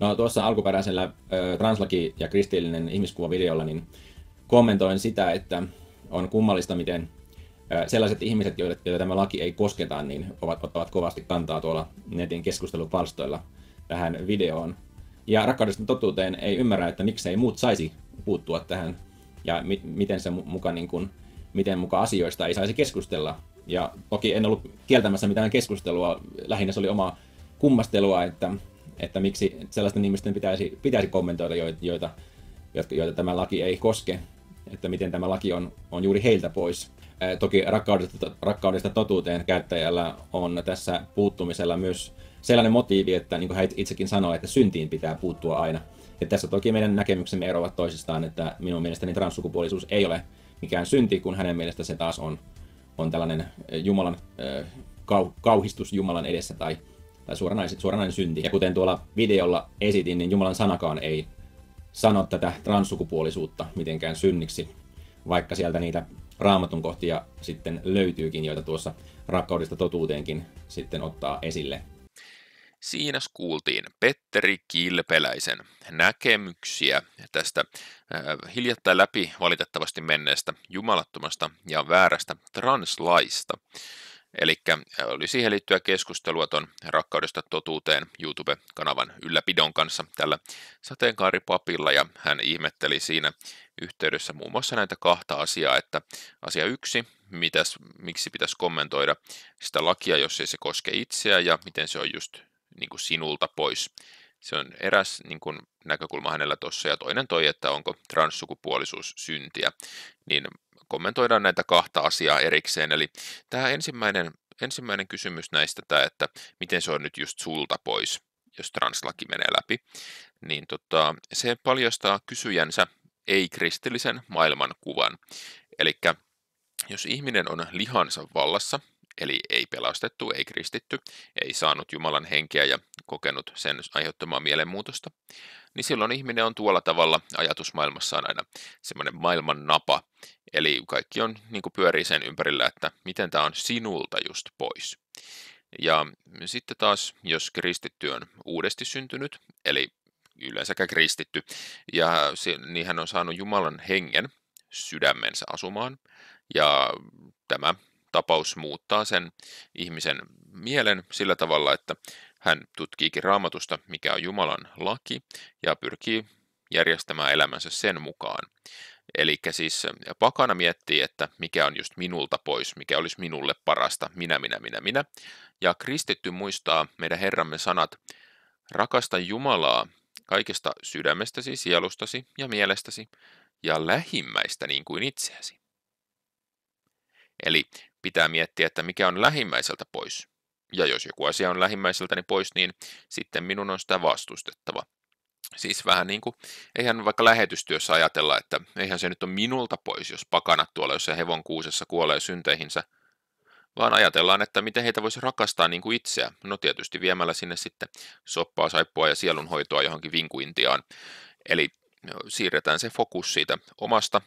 No tuossa alkuperäisellä ö, translaki- ja kristillinen ihmiskuva-videolla niin kommentoin sitä, että on kummallista, miten ö, sellaiset ihmiset, joita, joita tämä laki ei kosketa, niin ovat, ottavat kovasti kantaa tuolla netin keskustelupalstoilla tähän videoon. Ja rakkaudesta totuuteen ei ymmärrä, että miksei muut saisi puuttua tähän ja mi- miten, se muka, niin kun, miten muka asioista ei saisi keskustella. Ja toki en ollut kieltämässä mitään keskustelua, lähinnä se oli oma kummastelua, että että miksi sellaisten ihmisten pitäisi, pitäisi kommentoida, joita, joita, joita tämä laki ei koske, että miten tämä laki on, on juuri heiltä pois. toki rakkaudesta, rakkaudesta totuuteen käyttäjällä on tässä puuttumisella myös sellainen motiivi, että niin kuin hän itsekin sanoi, että syntiin pitää puuttua aina. Ja tässä toki meidän näkemyksemme eroavat toisistaan, että minun mielestäni transsukupuolisuus ei ole mikään synti, kun hänen mielestä se taas on, on tällainen Jumalan kau, kauhistus Jumalan edessä tai tai suoranainen, suoranainen synti. Ja kuten tuolla videolla esitin, niin Jumalan sanakaan ei sano tätä transsukupuolisuutta mitenkään synniksi, vaikka sieltä niitä raamatun kohtia sitten löytyykin, joita tuossa rakkaudesta totuuteenkin sitten ottaa esille. Siinä kuultiin Petteri Kilpeläisen näkemyksiä tästä äh, hiljattain läpi valitettavasti menneestä jumalattomasta ja väärästä translaista. Eli oli siihen liittyä keskustelua ton Rakkaudesta totuuteen YouTube-kanavan ylläpidon kanssa tällä sateenkaaripapilla ja hän ihmetteli siinä yhteydessä muun muassa näitä kahta asiaa, että asia yksi, mitäs, miksi pitäisi kommentoida sitä lakia, jos ei se koske itseä ja miten se on just niin kuin sinulta pois. Se on eräs niin kuin näkökulma hänellä tuossa ja toinen toi, että onko transsukupuolisuus syntiä, niin kommentoidaan näitä kahta asiaa erikseen. Eli tämä ensimmäinen, ensimmäinen kysymys näistä, tämä, että miten se on nyt just sulta pois, jos translaki menee läpi, niin tota, se paljastaa kysyjänsä ei-kristillisen maailmankuvan. Eli jos ihminen on lihansa vallassa, eli ei pelastettu, ei kristitty, ei saanut Jumalan henkeä ja kokenut sen aiheuttamaa mielenmuutosta, niin silloin ihminen on tuolla tavalla ajatusmaailmassaan aina semmoinen maailman napa. Eli kaikki on niin kuin pyörii sen ympärillä, että miten tämä on sinulta just pois. Ja sitten taas, jos kristitty on uudesti syntynyt, eli yleensäkään kristitty, ja niin hän on saanut Jumalan hengen sydämensä asumaan, ja tämä tapaus muuttaa sen ihmisen mielen sillä tavalla, että hän tutkiikin raamatusta, mikä on Jumalan laki, ja pyrkii järjestämään elämänsä sen mukaan. Eli siis pakana miettii, että mikä on just minulta pois, mikä olisi minulle parasta, minä, minä, minä, minä. Ja kristitty muistaa meidän Herramme sanat, rakasta Jumalaa kaikesta sydämestäsi, sielustasi ja mielestäsi ja lähimmäistä niin kuin itseäsi. Eli pitää miettiä, että mikä on lähimmäiseltä pois. Ja jos joku asia on lähimmäiseltäni pois, niin sitten minun on sitä vastustettava. Siis vähän niin kuin, eihän vaikka lähetystyössä ajatella, että eihän se nyt ole minulta pois, jos pakanat tuolla jos hevon kuusessa kuolee synteihinsä, vaan ajatellaan, että miten heitä voisi rakastaa niin kuin itseä. No tietysti viemällä sinne sitten soppaa, saippua ja sielunhoitoa johonkin vinkuintiaan. Eli siirretään se fokus siitä omasta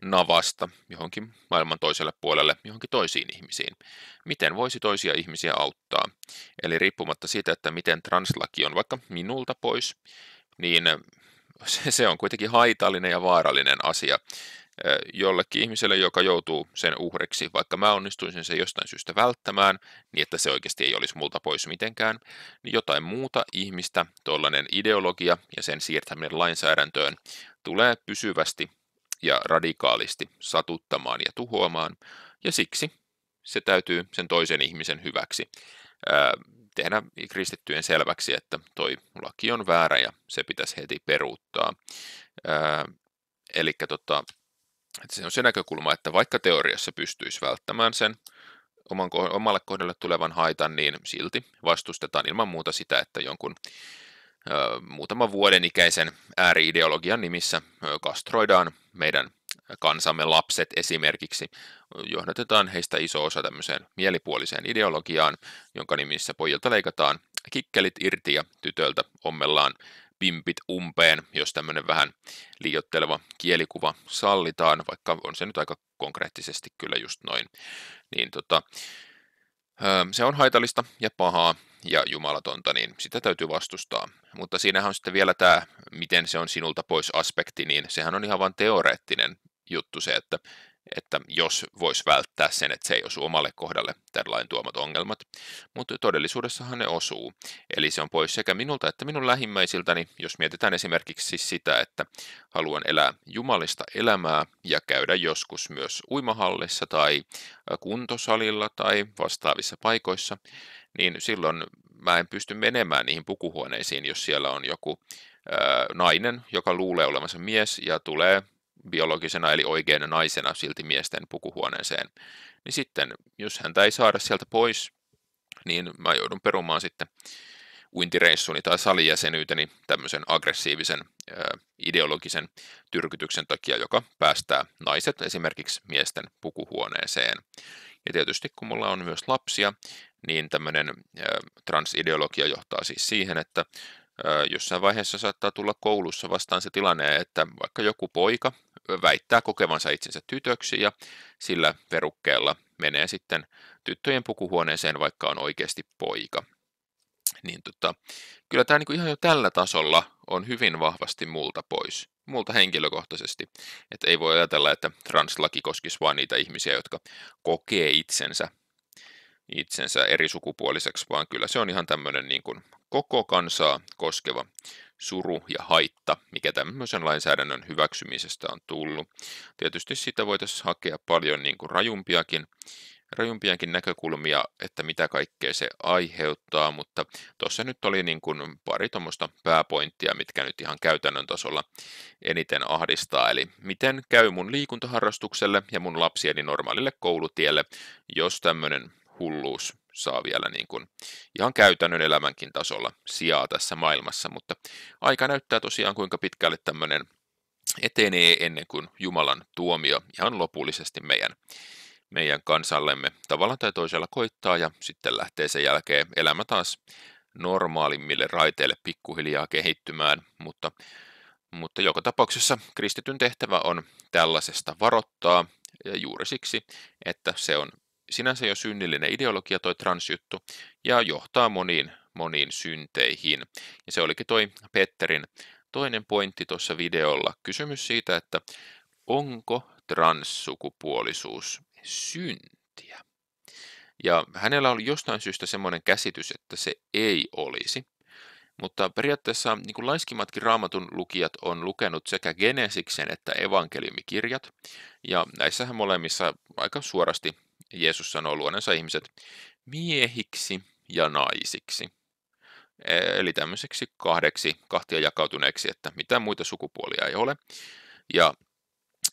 navasta johonkin maailman toiselle puolelle, johonkin toisiin ihmisiin. Miten voisi toisia ihmisiä auttaa? Eli riippumatta siitä, että miten translaki on vaikka minulta pois, niin se on kuitenkin haitallinen ja vaarallinen asia jollekin ihmiselle, joka joutuu sen uhriksi, vaikka mä onnistuisin sen jostain syystä välttämään, niin että se oikeasti ei olisi multa pois mitenkään, niin jotain muuta ihmistä tuollainen ideologia ja sen siirtäminen lainsäädäntöön tulee pysyvästi ja radikaalisti satuttamaan ja tuhoamaan, ja siksi se täytyy sen toisen ihmisen hyväksi ää, tehdä kristittyjen selväksi, että toi laki on väärä ja se pitäisi heti peruuttaa. Ää, eli tota, että se on se näkökulma, että vaikka teoriassa pystyisi välttämään sen oman, omalle kohdalle tulevan haitan, niin silti vastustetaan ilman muuta sitä, että jonkun ö, muutaman vuoden ikäisen ääriideologian nimissä ö, kastroidaan meidän kansamme lapset esimerkiksi, johdatetaan heistä iso osa tämmöiseen mielipuoliseen ideologiaan, jonka nimissä pojilta leikataan kikkelit irti ja tytöltä ommellaan pimpit umpeen, jos tämmöinen vähän liiotteleva kielikuva sallitaan, vaikka on se nyt aika konkreettisesti kyllä just noin. Niin tota, se on haitallista ja pahaa ja jumalatonta, niin sitä täytyy vastustaa. Mutta siinähän on sitten vielä tämä, miten se on sinulta pois aspekti, niin sehän on ihan vain teoreettinen juttu se, että että jos voisi välttää sen, että se ei osu omalle kohdalle tällainen tuomat ongelmat, mutta todellisuudessahan ne osuu. Eli se on pois sekä minulta että minun lähimmäisiltäni, jos mietitään esimerkiksi sitä, että haluan elää jumalista elämää ja käydä joskus myös uimahallissa tai kuntosalilla tai vastaavissa paikoissa, niin silloin mä en pysty menemään niihin pukuhuoneisiin, jos siellä on joku nainen, joka luulee olevansa mies ja tulee biologisena eli oikeana naisena silti miesten pukuhuoneeseen, niin sitten jos häntä ei saada sieltä pois, niin mä joudun perumaan sitten uintireissuni tai salijäsenyyteni tämmöisen aggressiivisen ö, ideologisen tyrkytyksen takia, joka päästää naiset esimerkiksi miesten pukuhuoneeseen. Ja tietysti kun mulla on myös lapsia, niin tämmöinen ö, transideologia johtaa siis siihen, että jossain vaiheessa saattaa tulla koulussa vastaan se tilanne, että vaikka joku poika väittää kokevansa itsensä tytöksi ja sillä verukkeella menee sitten tyttöjen pukuhuoneeseen, vaikka on oikeasti poika. Niin tota, kyllä tämä niinku ihan jo tällä tasolla on hyvin vahvasti multa pois, multa henkilökohtaisesti. että ei voi ajatella, että translaki koskisi vain niitä ihmisiä, jotka kokee itsensä itsensä eri sukupuoliseksi, vaan kyllä se on ihan tämmöinen niin kuin koko kansaa koskeva suru ja haitta, mikä tämmöisen lainsäädännön hyväksymisestä on tullut. Tietysti sitä voitaisiin hakea paljon niin kuin rajumpiakin, rajumpiakin näkökulmia, että mitä kaikkea se aiheuttaa, mutta tuossa nyt oli niin kuin pari tuommoista pääpointtia, mitkä nyt ihan käytännön tasolla eniten ahdistaa, eli miten käy mun liikuntaharrastukselle ja mun lapsieni normaalille koulutielle, jos tämmöinen hulluus saa vielä niin kuin ihan käytännön elämänkin tasolla sijaa tässä maailmassa, mutta aika näyttää tosiaan kuinka pitkälle tämmöinen etenee ennen kuin Jumalan tuomio ihan lopullisesti meidän, meidän kansallemme tavalla tai toisella koittaa ja sitten lähtee sen jälkeen elämä taas normaalimmille raiteille pikkuhiljaa kehittymään, mutta, mutta joka tapauksessa kristityn tehtävä on tällaisesta varottaa ja juuri siksi, että se on sinänsä jo synnillinen ideologia toi transjuttu ja johtaa moniin moniin synteihin. Ja se olikin toi Petterin toinen pointti tuossa videolla. Kysymys siitä, että onko transsukupuolisuus syntiä? Ja hänellä oli jostain syystä semmoinen käsitys, että se ei olisi. Mutta periaatteessa niin kuin laiskimmatkin raamatun lukijat on lukenut sekä Genesiksen että evankeliumikirjat, ja näissähän molemmissa aika suorasti Jeesus sanoo luonensa ihmiset miehiksi ja naisiksi. E-, eli tämmöiseksi kahdeksi, kahtia jakautuneeksi, että mitään muita sukupuolia ei ole. Ja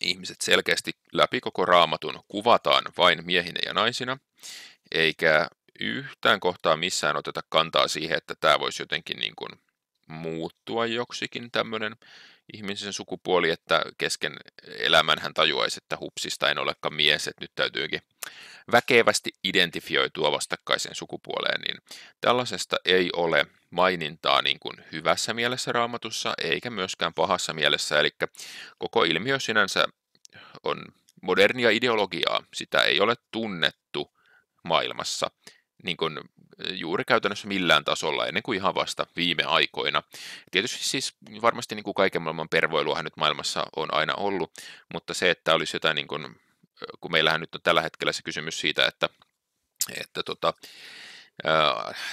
ihmiset selkeästi läpi koko raamatun kuvataan vain miehinä ja naisina, eikä yhtään kohtaa missään oteta kantaa siihen, että tämä voisi jotenkin niin kuin muuttua joksikin tämmöinen ihmisen sukupuoli, että kesken elämän hän tajuaisi, että hupsista en olekaan mies, että nyt täytyykin väkevästi identifioitua vastakkaiseen sukupuoleen, niin tällaisesta ei ole mainintaa niin kuin hyvässä mielessä raamatussa eikä myöskään pahassa mielessä, eli koko ilmiö sinänsä on modernia ideologiaa, sitä ei ole tunnettu maailmassa niin kuin juuri käytännössä millään tasolla ennen kuin ihan vasta viime aikoina. Tietysti siis varmasti niin kuin kaiken maailman pervoiluahan nyt maailmassa on aina ollut, mutta se, että olisi jotain, niin kuin, kun meillähän nyt on tällä hetkellä se kysymys siitä, että, että tota,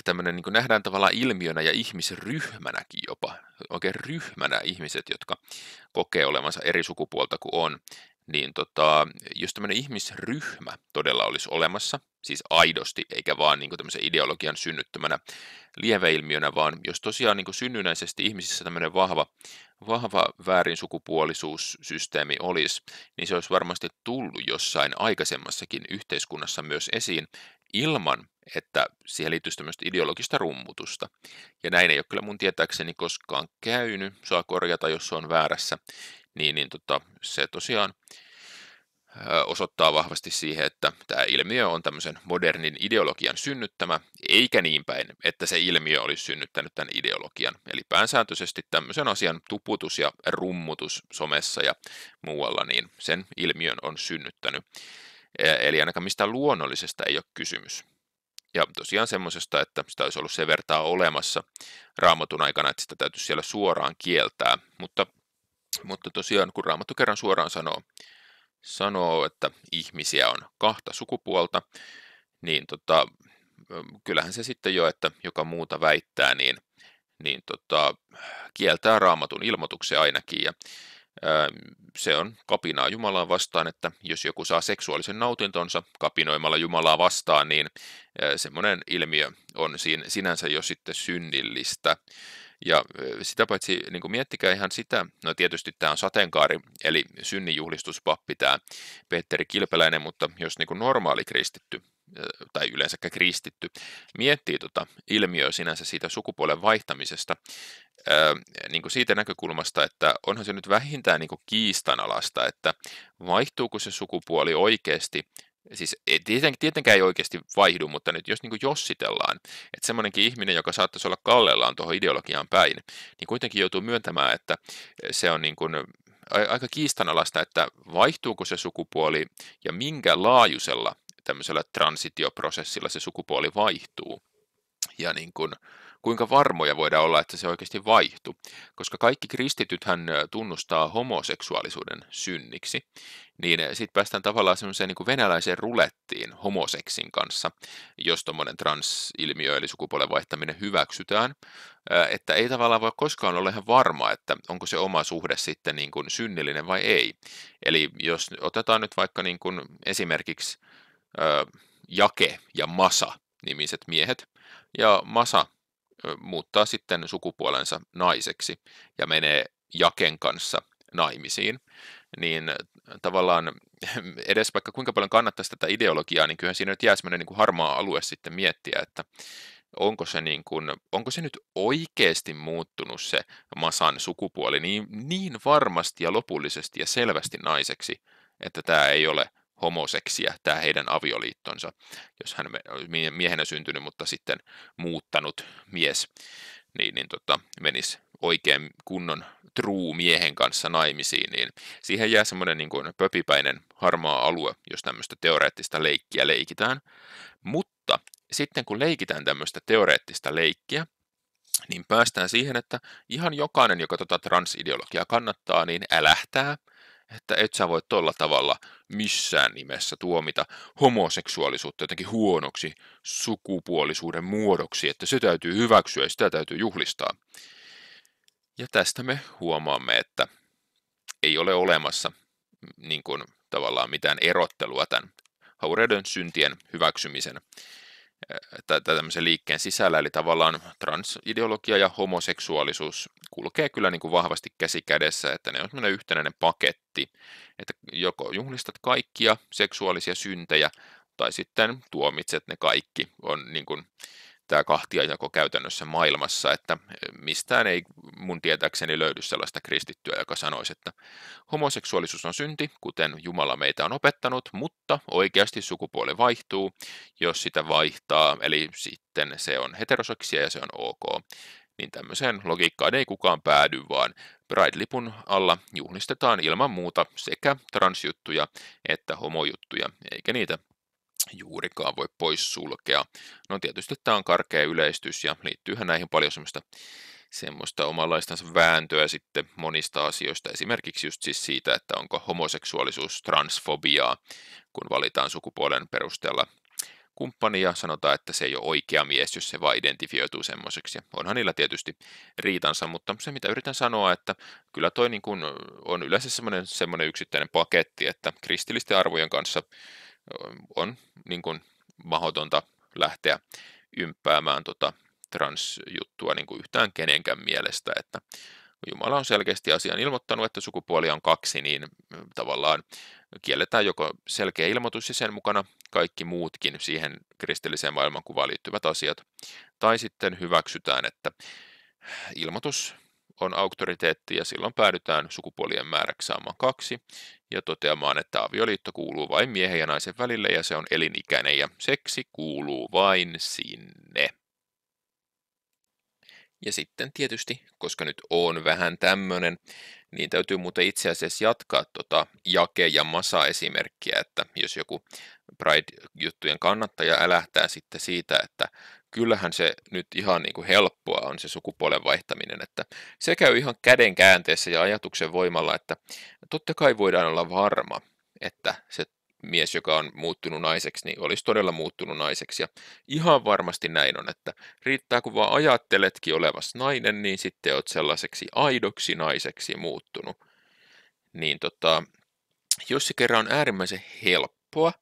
tämmöinen niin nähdään tavallaan ilmiönä ja ihmisryhmänäkin jopa, oikein ryhmänä ihmiset, jotka kokee olevansa eri sukupuolta kuin on, niin tota, jos tämmöinen ihmisryhmä todella olisi olemassa, siis aidosti, eikä vaan niin tämmöisen ideologian synnyttämänä lieveilmiönä, vaan jos tosiaan niin synnynnäisesti ihmisissä tämmöinen vahva, vahva väärin sukupuolisuussysteemi olisi, niin se olisi varmasti tullut jossain aikaisemmassakin yhteiskunnassa myös esiin ilman, että siihen liittyisi tämmöistä ideologista rummutusta. Ja näin ei ole kyllä mun tietääkseni koskaan käynyt, saa korjata, jos se on väärässä, niin, niin tota, se tosiaan osoittaa vahvasti siihen, että tämä ilmiö on tämmöisen modernin ideologian synnyttämä, eikä niin päin, että se ilmiö olisi synnyttänyt tämän ideologian. Eli päänsääntöisesti tämmöisen asian tuputus ja rummutus somessa ja muualla, niin sen ilmiön on synnyttänyt. E, eli ainakaan mistään luonnollisesta ei ole kysymys. Ja tosiaan semmoisesta, että sitä olisi ollut sen vertaa olemassa raamatun aikana, että sitä täytyisi siellä suoraan kieltää, mutta mutta tosiaan, kun Raamattu kerran suoraan sanoo, sanoo että ihmisiä on kahta sukupuolta, niin tota, kyllähän se sitten jo, että joka muuta väittää, niin, niin tota, kieltää raamatun ilmoituksen ainakin. Ja, ää, se on kapinaa Jumalaa vastaan, että jos joku saa seksuaalisen nautintonsa kapinoimalla Jumalaa vastaan, niin semmoinen ilmiö on siinä, sinänsä jo sitten synnillistä. Ja sitä paitsi niin kuin miettikää ihan sitä, no tietysti tämä on sateenkaari, eli synninjuhlistuspappi tämä Petteri Kilpeläinen, mutta jos niin kuin normaali kristitty tai yleensäkään kristitty, miettii tota ilmiöä sinänsä siitä sukupuolen vaihtamisesta niin kuin siitä näkökulmasta, että onhan se nyt vähintään niin kuin kiistanalasta, että vaihtuuko se sukupuoli oikeasti siis tietenkään, tietenkään ei oikeasti vaihdu, mutta nyt jos niin kuin jossitellaan, että semmoinenkin ihminen, joka saattaisi olla kallellaan tuohon ideologiaan päin, niin kuitenkin joutuu myöntämään, että se on niin kuin aika kiistanalaista, että vaihtuuko se sukupuoli ja minkä laajuisella tämmöisellä transitioprosessilla se sukupuoli vaihtuu. Ja niin kuin, kuinka varmoja voidaan olla, että se oikeasti vaihtui, koska kaikki kristitythän tunnustaa homoseksuaalisuuden synniksi, niin sitten päästään tavallaan semmoiseen niin venäläiseen rulettiin homoseksin kanssa, jos tuommoinen transilmiö eli sukupuolen vaihtaminen hyväksytään, että ei tavallaan voi koskaan olla ihan varma, että onko se oma suhde sitten niin kuin synnillinen vai ei. Eli jos otetaan nyt vaikka niin kuin esimerkiksi Jake ja Masa nimiset miehet, ja Masa muuttaa sitten sukupuolensa naiseksi ja menee jaken kanssa naimisiin, niin tavallaan edes vaikka kuinka paljon kannattaisi tätä ideologiaa, niin kyllähän siinä nyt jää semmoinen niin kuin harmaa alue sitten miettiä, että onko se, niin kuin, onko se nyt oikeasti muuttunut se masan sukupuoli niin, niin varmasti ja lopullisesti ja selvästi naiseksi, että tämä ei ole – homoseksiä, tämä heidän avioliittonsa, jos hän on miehenä syntynyt, mutta sitten muuttanut mies, niin, niin tota, menisi oikein kunnon true miehen kanssa naimisiin, niin siihen jää semmoinen niin pöpipäinen harmaa alue, jos tämmöistä teoreettista leikkiä leikitään. Mutta sitten kun leikitään tämmöistä teoreettista leikkiä, niin päästään siihen, että ihan jokainen, joka tota transideologiaa kannattaa, niin älähtää – että et sä voi tuolla tavalla missään nimessä tuomita homoseksuaalisuutta jotenkin huonoksi sukupuolisuuden muodoksi, että se täytyy hyväksyä ja sitä täytyy juhlistaa. Ja tästä me huomaamme, että ei ole olemassa mm, niin kuin, tavallaan mitään erottelua tämän haureuden syntien hyväksymisen tämmöisen liikkeen sisällä, eli tavallaan transideologia ja homoseksuaalisuus kulkee kyllä niin kuin vahvasti käsi kädessä, että ne on semmoinen yhtenäinen paketti, että joko juhlistat kaikkia seksuaalisia syntejä, tai sitten tuomitset ne kaikki, on niin kuin tämä kahtiajako käytännössä maailmassa, että eh, mistään ei mun tietääkseni löydy sellaista kristittyä, joka sanoisi, että homoseksuaalisuus on synti, kuten Jumala meitä on opettanut, mutta oikeasti sukupuoli vaihtuu, jos sitä vaihtaa, eli sitten se on heteroseksia ja se on ok. Niin tämmöiseen logiikkaan ei kukaan päädy, vaan Pride-lipun alla juhlistetaan ilman muuta sekä transjuttuja että homojuttuja, eikä niitä juurikaan voi poissulkea. No tietysti tämä on karkea yleistys ja liittyyhän näihin paljon semmoista semmoista omalaistansa vääntöä sitten monista asioista, esimerkiksi just siis siitä, että onko homoseksuaalisuus transfobiaa, kun valitaan sukupuolen perusteella kumppani ja sanotaan, että se ei ole oikea mies, jos se vaan identifioituu semmoiseksi. onhan niillä tietysti riitansa, mutta se mitä yritän sanoa, että kyllä toi niin kuin on yleensä semmoinen, semmoinen yksittäinen paketti, että kristillisten arvojen kanssa on niin kuin mahdotonta lähteä ympäämään tota transjuttua niin kuin yhtään kenenkään mielestä, että Jumala on selkeästi asian ilmoittanut, että sukupuoli on kaksi, niin tavallaan kielletään joko selkeä ilmoitus ja sen mukana kaikki muutkin siihen kristilliseen maailmankuvaan liittyvät asiat, tai sitten hyväksytään, että ilmoitus on auktoriteetti ja silloin päädytään sukupuolien määräksi saamaan kaksi ja toteamaan, että avioliitto kuuluu vain miehen ja naisen välille ja se on elinikäinen ja seksi kuuluu vain sinne. Ja sitten tietysti, koska nyt on vähän tämmöinen, niin täytyy muuten itse asiassa jatkaa tota Jake ja Masa-esimerkkiä, että jos joku Pride-juttujen kannattaja älähtää sitten siitä, että kyllähän se nyt ihan niin kuin helppoa on se sukupuolen vaihtaminen, että se käy ihan käden käänteessä ja ajatuksen voimalla, että totta kai voidaan olla varma, että se mies, joka on muuttunut naiseksi, niin olisi todella muuttunut naiseksi. Ja ihan varmasti näin on, että riittää kun vaan ajatteletkin olevas nainen, niin sitten olet sellaiseksi aidoksi naiseksi muuttunut. Niin tota, jos se kerran on äärimmäisen helppoa,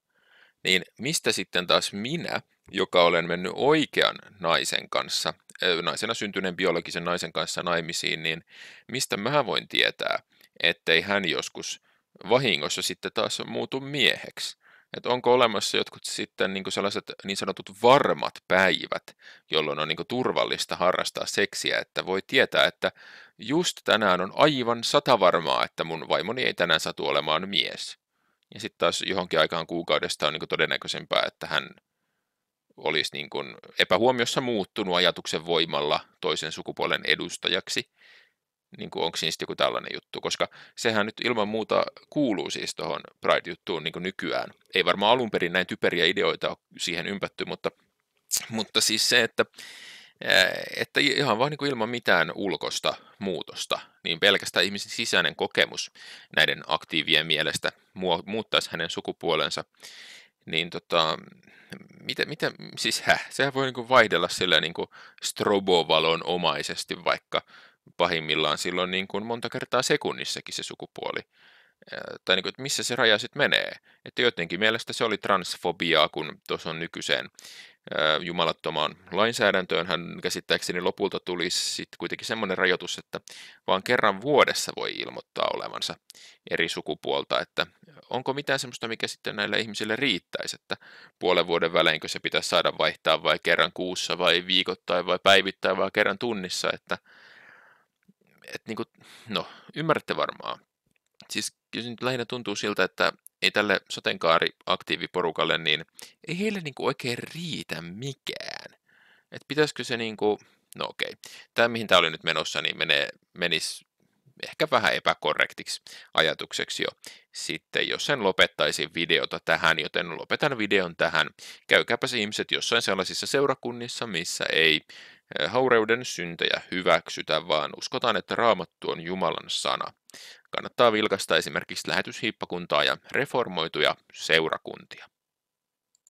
niin mistä sitten taas minä, joka olen mennyt oikean naisen kanssa, naisena syntyneen biologisen naisen kanssa naimisiin, niin mistä mä voin tietää, ettei hän joskus – vahingossa sitten taas muutu mieheksi. Et onko olemassa jotkut sitten niin sellaiset niin sanotut varmat päivät, jolloin on niin turvallista harrastaa seksiä, että voi tietää, että just tänään on aivan satavarmaa, että mun vaimoni ei tänään satu olemaan mies. Ja sitten taas johonkin aikaan kuukaudesta on niin todennäköisempää, että hän olisi niin epähuomiossa muuttunut ajatuksen voimalla toisen sukupuolen edustajaksi niin onko siinä joku tällainen juttu, koska sehän nyt ilman muuta kuuluu siis tuohon Pride-juttuun niin nykyään. Ei varmaan alun perin näin typeriä ideoita ole siihen ympätty, mutta, mutta siis se, että, eh, että ihan vaan niin ilman mitään ulkosta muutosta, niin pelkästään ihmisen sisäinen kokemus näiden aktiivien mielestä muuttaisi hänen sukupuolensa, niin tota, mitä, mitä, siis häh, sehän voi niin vaihdella sillä niin strobovalon omaisesti vaikka pahimmillaan silloin niin kuin monta kertaa sekunnissakin se sukupuoli. Tai niin kuin, että missä se raja sitten menee. Että jotenkin mielestä se oli transfobiaa, kun tuossa on nykyiseen jumalattomaan lainsäädäntöön. Hän käsittääkseni lopulta tuli sitten kuitenkin semmoinen rajoitus, että vaan kerran vuodessa voi ilmoittaa olevansa eri sukupuolta, että onko mitään semmoista, mikä sitten näille ihmisille riittäisi, että puolen vuoden väleinkö se pitäisi saada vaihtaa vai kerran kuussa vai viikoittain vai päivittäin vai kerran tunnissa, että et niin kuin, no, ymmärrätte varmaan. Siis jos nyt lähinnä tuntuu siltä, että ei tälle sotenkaari aktiiviporukalle, niin ei heille niin kuin oikein riitä mikään. Että pitäisikö se niin kuin, no okei, tämä mihin tämä oli nyt menossa, niin menee, menisi ehkä vähän epäkorrektiksi ajatukseksi jo sitten, jos sen lopettaisi videota tähän, joten lopetan videon tähän. Käykääpä se ihmiset jossain sellaisissa seurakunnissa, missä ei haureuden syntejä hyväksytä, vaan uskotaan, että raamattu on Jumalan sana. Kannattaa vilkaista esimerkiksi lähetyshiippakuntaa ja reformoituja seurakuntia.